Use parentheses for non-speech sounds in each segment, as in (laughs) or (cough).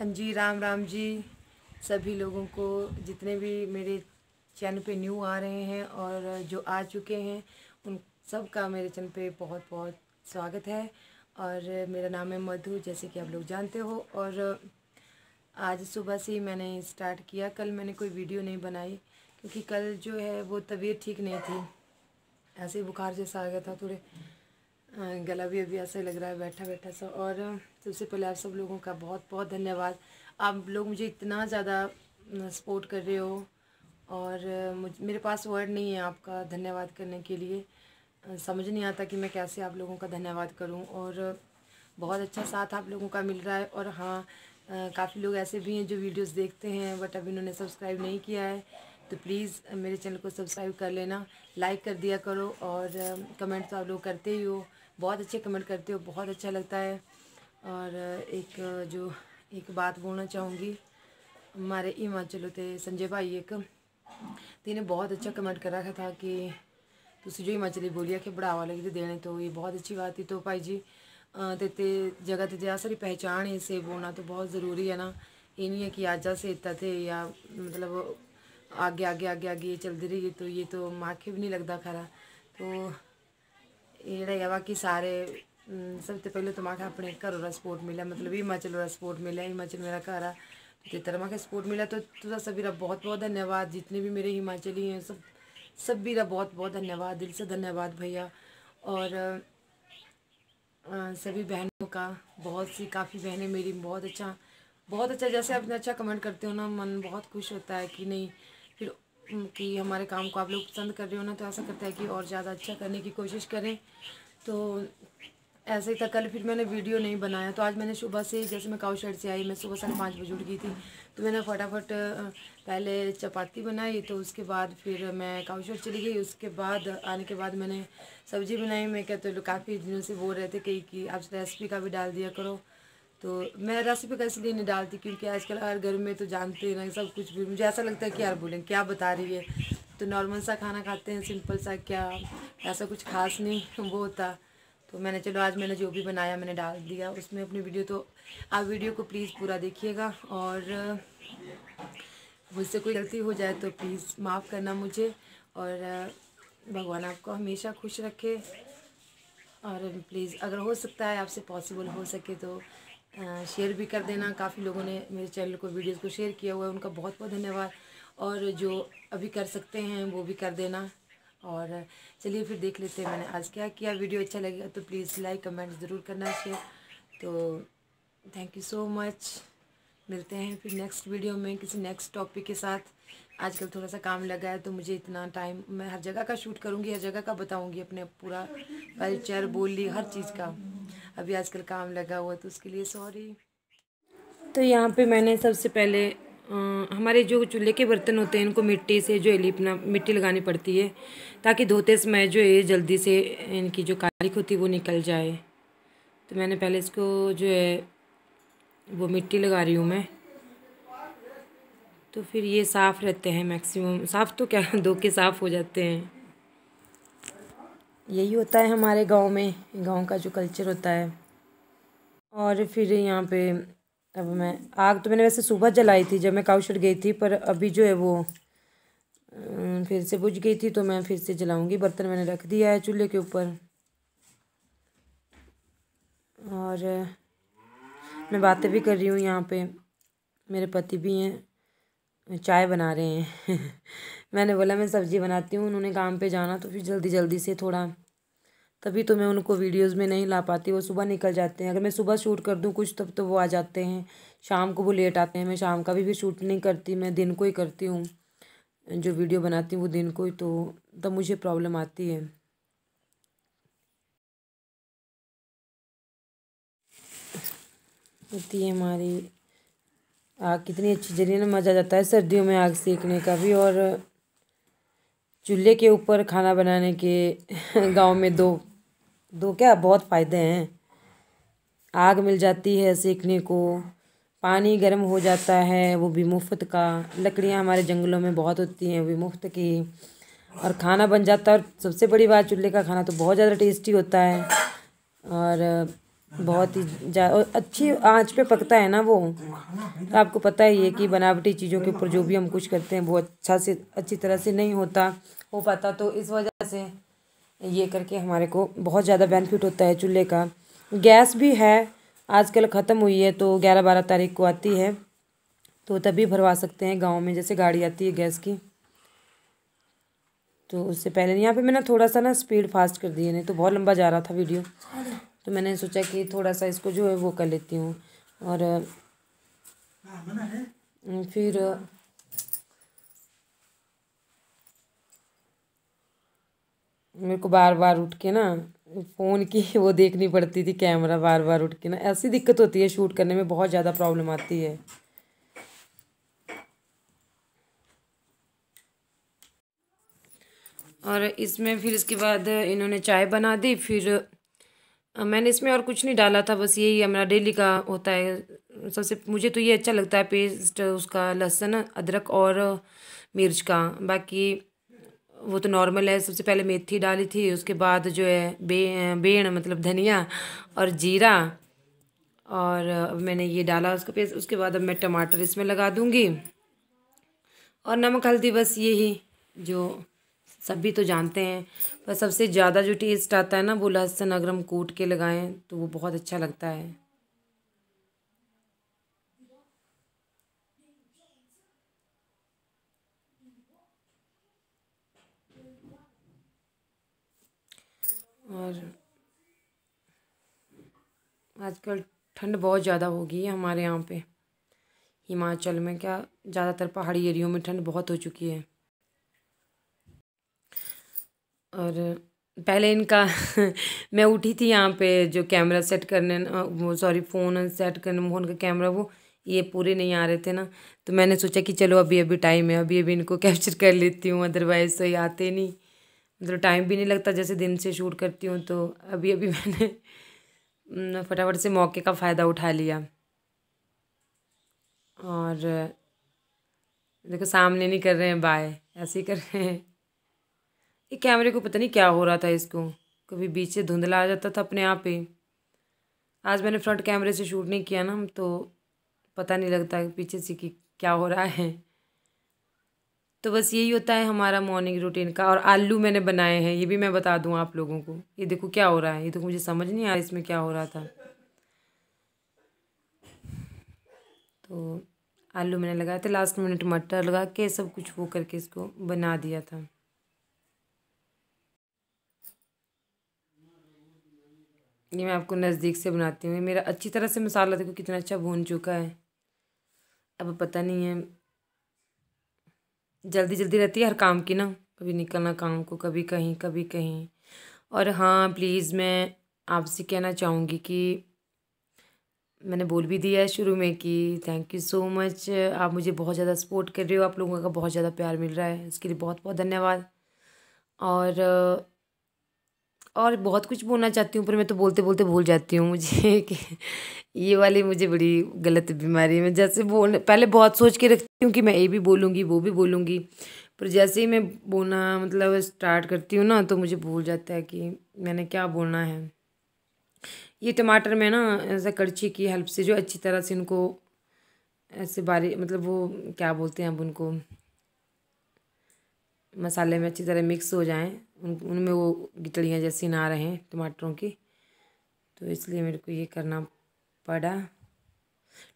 हाँ जी राम राम जी सभी लोगों को जितने भी मेरे चैनल पे न्यू आ रहे हैं और जो आ चुके हैं उन सब का मेरे चैनल पे बहुत बहुत स्वागत है और मेरा नाम है मधु जैसे कि आप लोग जानते हो और आज सुबह से ही मैंने स्टार्ट किया कल मैंने कोई वीडियो नहीं बनाई क्योंकि कल जो है वो तबीयत ठीक नहीं थी ऐसे ही बुखार जैसा आ गया था थोड़े गला भी अभी ऐसा लग रहा है बैठा बैठा सा और सबसे पहले आप सब लोगों का बहुत बहुत धन्यवाद आप लोग मुझे इतना ज़्यादा सपोर्ट कर रहे हो और मुझ मेरे पास वर्ड नहीं है आपका धन्यवाद करने के लिए समझ नहीं आता कि मैं कैसे आप लोगों का धन्यवाद करूं और बहुत अच्छा साथ आप लोगों का मिल रहा है और हाँ काफ़ी लोग ऐसे भी हैं जो वीडियोस देखते हैं बट अभी उन्होंने सब्सक्राइब नहीं किया है तो प्लीज़ मेरे चैनल को सब्सक्राइब कर लेना लाइक कर दिया करो और कमेंट तो आप लोग करते ही हो बहुत अच्छे कमेंट करते हो बहुत अच्छा लगता है और एक जो एक बात बोलना चाहूँगी हमारे हिमाचल होते संजय भाई एक तो इन्हें बहुत अच्छा कमेंट कर रखा था कि तुम जो हिमाचली बोली ਕਿ ਬੜਾਵਾ ਲਗੀ ਤੇ देने तो ये बहुत अच्छी बात थी तो भाई जी ਤੇ ਤੇ ਜਗ੍ਹਾ ਤੇ ਤੇ ਆ ਸਾਰੀ ਪਹਿਚਾਨ ਹੈ ਸੇ ਬੋਲਣਾ ਤਾਂ ਬਹੁਤ ਜ਼ਰੂਰੀ ਹੈ ਨਾ ਇਹ ਨਹੀਂ ਹੈ ਕਿ ਆਜਾ ਸੇ ਇੱਤਾ ਤੇ आगे आगे आगे आगे ये चलती रही तो ये तो माखे भी नहीं लगता खरा तो ये कि सारे सबसे पहले तो माखे अपने घरों का सपोर्ट मिला मतलब हिमाचल वाला सपोर्ट मिला हिमाचल मेरा घर आ तो तेरा माखे सपोर्ट मिला तो तुझा सभी का बहुत बहुत धन्यवाद जितने भी मेरे हिमाचली हैं सब सभी का बहुत बहुत धन्यवाद दिल से धन्यवाद भैया और सभी बहनों का बहुत सी काफ़ी बहनें मेरी बहुत अच्छा बहुत अच्छा जैसे आप अच्छा कमेंट करते हो ना मन बहुत खुश होता है कि नहीं कि हमारे काम को आप लोग पसंद कर रहे हो ना तो ऐसा करता है कि और ज़्यादा अच्छा करने की कोशिश करें तो ऐसे ही था कल फिर मैंने वीडियो नहीं बनाया तो आज मैंने सुबह से जैसे मैं काउशेड से आई मैं सुबह साढ़े पाँच बजे उठ गई थी तो मैंने फटाफट पहले चपाती बनाई तो उसके बाद फिर मैं काउशेड चली गई उसके बाद आने के बाद मैंने सब्ज़ी बनाई मैं कहते तो काफ़ी दिनों से बोल रहे थे कहीं कि आप रेसिपी का भी डाल दिया करो तो मैं रेसिपी का इसलिए नहीं डालती क्योंकि आजकल हर घर में तो जानते हैं ना सब कुछ भी मुझे ऐसा लगता है कि यार बोलें क्या बता रही है तो नॉर्मल सा खाना खाते हैं सिंपल सा क्या ऐसा कुछ खास नहीं (laughs) वो होता तो मैंने चलो आज मैंने जो भी बनाया मैंने डाल दिया उसमें अपनी वीडियो तो आप वीडियो को प्लीज़ पूरा देखिएगा और मुझसे कोई गलती हो जाए तो प्लीज़ माफ़ करना मुझे और भगवान आपको हमेशा खुश रखे और प्लीज़ अगर हो सकता है आपसे पॉसिबल हो सके तो शेयर भी कर देना काफ़ी लोगों ने मेरे चैनल को वीडियोज़ को शेयर किया हुआ है उनका बहुत बहुत धन्यवाद और जो अभी कर सकते हैं वो भी कर देना और चलिए फिर देख लेते हैं मैंने आज क्या किया वीडियो अच्छा लगेगा तो प्लीज़ लाइक कमेंट ज़रूर करना शेयर तो थैंक यू सो मच मिलते हैं फिर नेक्स्ट वीडियो में किसी नेक्स्ट टॉपिक के साथ आजकल थोड़ा सा काम लगा है तो मुझे इतना टाइम मैं हर जगह का शूट करूँगी हर जगह का बताऊँगी अपने पूरा कल्चर बोली हर चीज़ का अभी आजकल काम लगा हुआ तो उसके लिए सॉरी तो यहाँ पे मैंने सबसे पहले आ, हमारे जो चूल्हे के बर्तन होते हैं इनको मिट्टी से जो लिपना मिट्टी लगानी पड़ती है ताकि धोते समय जो है जल्दी से इनकी जो कारीख होती है वो निकल जाए तो मैंने पहले इसको जो है वो मिट्टी लगा रही हूँ मैं तो फिर ये साफ़ रहते हैं मैक्सिमम साफ़ तो क्या धो के साफ़ हो जाते हैं यही होता है हमारे गांव में गांव का जो कल्चर होता है और फिर यहाँ पे अब मैं आग तो मैंने वैसे सुबह जलाई थी जब मैं काउशर गई थी पर अभी जो है वो फिर से बुझ गई थी तो मैं फिर से जलाऊंगी बर्तन मैंने रख दिया है चूल्हे के ऊपर और मैं बातें भी कर रही हूँ यहाँ पे मेरे पति भी हैं चाय बना रहे हैं (laughs) मैंने बोला मैं सब्ज़ी बनाती हूँ उन्होंने काम पे जाना तो फिर जल्दी जल्दी से थोड़ा तभी तो मैं उनको वीडियोस में नहीं ला पाती वो सुबह निकल जाते हैं अगर मैं सुबह शूट कर दूँ कुछ तब तो वो आ जाते हैं शाम को वो लेट आते हैं मैं शाम का भी फिर शूट नहीं करती मैं दिन को ही करती हूँ जो वीडियो बनाती हूँ वो दिन को ही तो तब मुझे प्रॉब्लम आती है होती है हमारी आग कितनी अच्छी जरिए ना मज़ा आ जाता है सर्दियों में आग सीखने का भी और चूल्हे के ऊपर खाना बनाने के गांव में दो दो क्या बहुत फ़ायदे हैं आग मिल जाती है सेकने को पानी गर्म हो जाता है वो भी मुफ्त का लकड़ियाँ हमारे जंगलों में बहुत होती हैं वो भी मुफ्त की और खाना बन जाता है और सबसे बड़ी बात चूल्हे का खाना तो बहुत ज़्यादा टेस्टी होता है और बहुत ही और अच्छी आंच पे पकता है ना वो तो आपको पता ही है कि बनावटी चीज़ों के ऊपर जो भी हम कुछ करते हैं वो अच्छा से अच्छी तरह से नहीं होता हो पाता तो इस वजह से ये करके हमारे को बहुत ज़्यादा बेनिफिट होता है चूल्हे का गैस भी है आजकल ख़त्म हुई है तो ग्यारह बारह तारीख को आती है तो तभी भरवा सकते हैं गाँव में जैसे गाड़ी आती है गैस की तो उससे पहले यहाँ पे मैंने थोड़ा सा ना स्पीड फास्ट कर दी है नहीं तो बहुत लंबा जा रहा था वीडियो तो मैंने सोचा कि थोड़ा सा इसको जो है वो कर लेती हूँ और हाँ, हम्म, फिर मेरे को बार बार उठ के ना फ़ोन की (laughs) वो देखनी पड़ती थी कैमरा बार बार उठ के ना ऐसी दिक्कत होती है शूट करने में बहुत ज़्यादा प्रॉब्लम आती है और इसमें फिर इसके बाद इन्होंने चाय बना दी फिर मैंने इसमें और कुछ नहीं डाला था बस यही हमारा डेली का होता है सबसे मुझे तो ये अच्छा लगता है पेस्ट उसका लहसुन अदरक और मिर्च का बाकी वो तो नॉर्मल है सबसे पहले मेथी डाली थी उसके बाद जो है बे बेण मतलब धनिया और जीरा और अब मैंने ये डाला उसका पेस्ट उसके बाद अब मैं टमाटर इसमें लगा दूँगी और नमक हल्दी बस यही जो सभी तो जानते हैं पर सबसे ज़्यादा जो टेस्ट आता है ना वो लहसुन अगर हम कूट के लगाएं तो वो बहुत अच्छा लगता है और आजकल ठंड बहुत ज़्यादा हो गई है हमारे यहाँ पे हिमाचल में क्या ज़्यादातर पहाड़ी एरियो में ठंड बहुत हो चुकी है और पहले इनका (laughs) मैं उठी थी यहाँ पे जो कैमरा सेट करने वो सॉरी फ़ोन सेट करने फ़ोन का कैमरा वो ये पूरे नहीं आ रहे थे ना तो मैंने सोचा कि चलो अभी अभी टाइम है अभी अभी इनको कैप्चर (laughs) कर लेती हूँ अदरवाइज़ तो ये आते नहीं मतलब टाइम भी नहीं लगता जैसे दिन से शूट करती हूँ तो अभी अभी (laughs) मैंने फटाफट से मौके का फ़ायदा उठा लिया और देखो सामने नहीं कर रहे हैं बाय ऐसे ही कर रहे हैं ये कैमरे को पता नहीं क्या हो रहा था इसको कभी बीच से धुंधला आ जाता था अपने आप ही आज मैंने फ्रंट कैमरे से शूट नहीं किया ना तो पता नहीं लगता पीछे से कि क्या हो रहा है तो बस यही होता है हमारा मॉर्निंग रूटीन का और आलू मैंने बनाए हैं ये भी मैं बता दूं आप लोगों को ये देखो क्या हो रहा है ये देखो तो मुझे समझ नहीं आ रहा इसमें क्या हो रहा था तो आलू मैंने लगाया था लास्ट मिनट मटर लगा के सब कुछ वो करके इसको बना दिया था ये मैं आपको नज़दीक से बनाती हूँ मेरा अच्छी तरह से मसाला देखो कितना अच्छा भून चुका है अब पता नहीं है जल्दी जल्दी रहती है हर काम की ना कभी निकलना काम को कभी कहीं कभी कहीं और हाँ प्लीज़ मैं आपसे कहना चाहूँगी कि मैंने बोल भी दिया है शुरू में कि थैंक यू सो मच आप मुझे बहुत ज़्यादा सपोर्ट कर रहे हो आप लोगों का बहुत ज़्यादा प्यार मिल रहा है इसके लिए बहुत बहुत धन्यवाद और और बहुत कुछ बोलना चाहती हूँ पर मैं तो बोलते बोलते भूल जाती हूँ मुझे (laughs) कि ये वाली मुझे बड़ी गलत बीमारी है मैं जैसे बोल पहले बहुत सोच के रखती हूँ कि मैं ये भी बोलूँगी वो भी बोलूँगी पर जैसे ही मैं बोलना मतलब स्टार्ट करती हूँ ना तो मुझे भूल जाता है कि मैंने क्या बोलना है ये टमाटर में ना ऐसा कड़छी की हेल्प से जो अच्छी तरह से उनको ऐसे बारी मतलब वो क्या बोलते हैं अब उनको मसाले में अच्छी तरह मिक्स हो जाएं उन उनमें वो गिटड़ियाँ जैसी ना रहें टमाटरों की तो इसलिए मेरे को ये करना पड़ा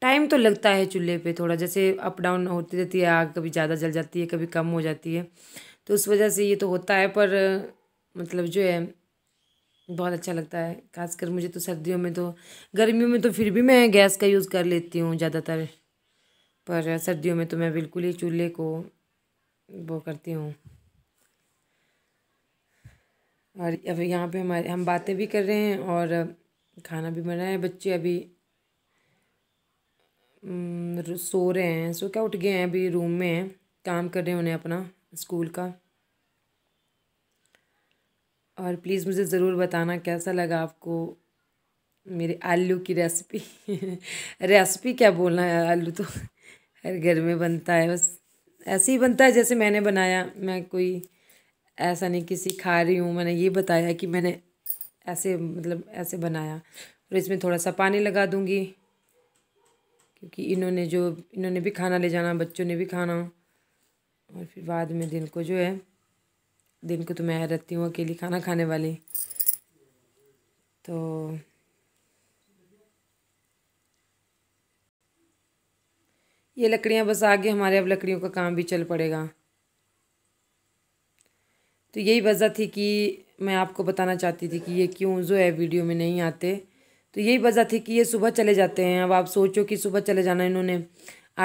टाइम तो लगता है चूल्हे पे थोड़ा जैसे अप डाउन होती रहती है आग कभी ज़्यादा जल जाती है कभी कम हो जाती है तो उस वजह से ये तो होता है पर मतलब जो है बहुत अच्छा लगता है खासकर मुझे तो सर्दियों में तो गर्मियों में तो फिर भी मैं गैस का यूज़ कर लेती हूँ ज़्यादातर पर सर्दियों में तो मैं बिल्कुल ही चूल्हे को वो करती हूँ और अब यहाँ पे हमारे हम बातें भी कर रहे हैं और खाना भी बना है बच्चे अभी सो रहे हैं सो क्या उठ गए हैं अभी रूम में हैं काम कर रहे हैं उन्हें अपना स्कूल का और प्लीज़ मुझे ज़रूर बताना कैसा लगा आपको मेरे आलू की रेसिपी (laughs) रेसिपी क्या बोलना है आलू तो हर घर में बनता है बस ऐसे ही बनता है जैसे मैंने बनाया मैं कोई ऐसा नहीं किसी खा रही हूँ मैंने ये बताया कि मैंने ऐसे मतलब ऐसे बनाया और इसमें थोड़ा सा पानी लगा दूँगी क्योंकि इन्होंने जो इन्होंने भी खाना ले जाना बच्चों ने भी खाना और फिर बाद में दिन को जो है दिन को तो मैं रहती हूँ अकेली खाना खाने वाली तो ये लकड़ियाँ बस आगे हमारे अब लकड़ियों का काम भी चल पड़ेगा तो यही वजह थी कि मैं आपको बताना चाहती थी कि ये क्यों जो है वीडियो में नहीं आते तो यही वजह थी कि ये सुबह चले जाते हैं अब आप सोचो कि सुबह चले जाना इन्होंने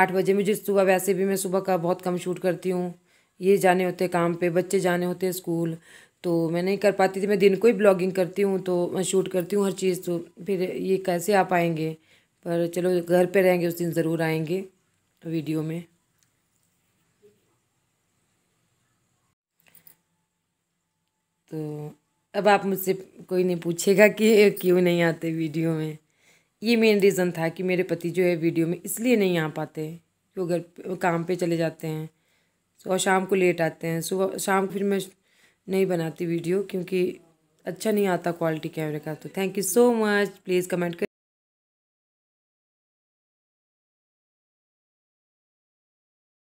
आठ बजे मुझे सुबह वैसे भी मैं सुबह का बहुत कम शूट करती हूँ ये जाने होते काम पे बच्चे जाने होते स्कूल तो मैं नहीं कर पाती थी मैं दिन को ही ब्लॉगिंग करती हूँ तो मैं शूट करती हूँ हर चीज़ तो फिर ये कैसे आप पाएंगे पर चलो घर पे रहेंगे उस दिन ज़रूर आएंगे वीडियो में तो अब आप मुझसे कोई नहीं पूछेगा कि क्यों नहीं आते वीडियो में ये मेन रीज़न था कि मेरे पति जो है वीडियो में इसलिए नहीं आ पाते वो घर काम पे चले जाते हैं और शाम को लेट आते हैं सुबह शाम फिर मैं नहीं बनाती वीडियो क्योंकि अच्छा नहीं आता क्वालिटी कैमरे का तो thank you so much please comment कर